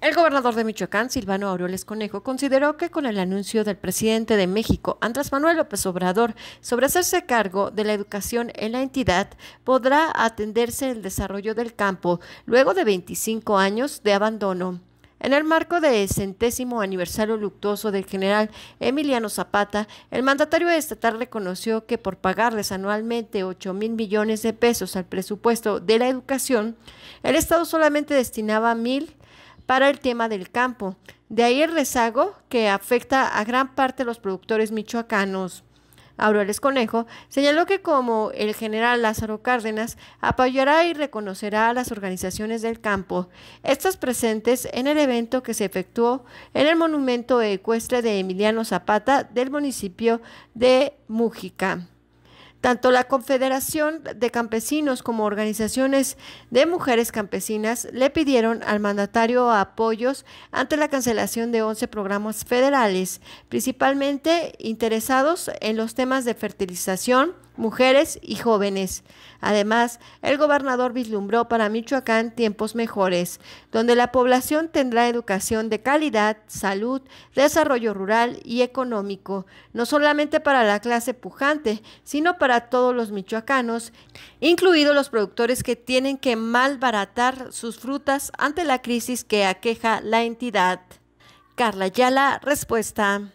El gobernador de Michoacán, Silvano Aureoles Conejo, consideró que con el anuncio del presidente de México, Andrés Manuel López Obrador, sobre hacerse cargo de la educación en la entidad, podrá atenderse el desarrollo del campo luego de 25 años de abandono. En el marco del centésimo aniversario luctuoso del general Emiliano Zapata, el mandatario estatal reconoció que por pagarles anualmente 8 mil millones de pesos al presupuesto de la educación, el Estado solamente destinaba mil para el tema del campo. De ahí el rezago que afecta a gran parte de los productores michoacanos. Aureoles Conejo señaló que como el general Lázaro Cárdenas apoyará y reconocerá a las organizaciones del campo, estas presentes en el evento que se efectuó en el monumento ecuestre de Emiliano Zapata del municipio de Mújica. Tanto la Confederación de Campesinos como organizaciones de mujeres campesinas le pidieron al mandatario apoyos ante la cancelación de 11 programas federales, principalmente interesados en los temas de fertilización, mujeres y jóvenes. Además, el gobernador vislumbró para Michoacán tiempos mejores, donde la población tendrá educación de calidad, salud, desarrollo rural y económico, no solamente para la clase pujante, sino para a todos los michoacanos, incluidos los productores que tienen que malbaratar sus frutas ante la crisis que aqueja la entidad. Carla Yala, respuesta.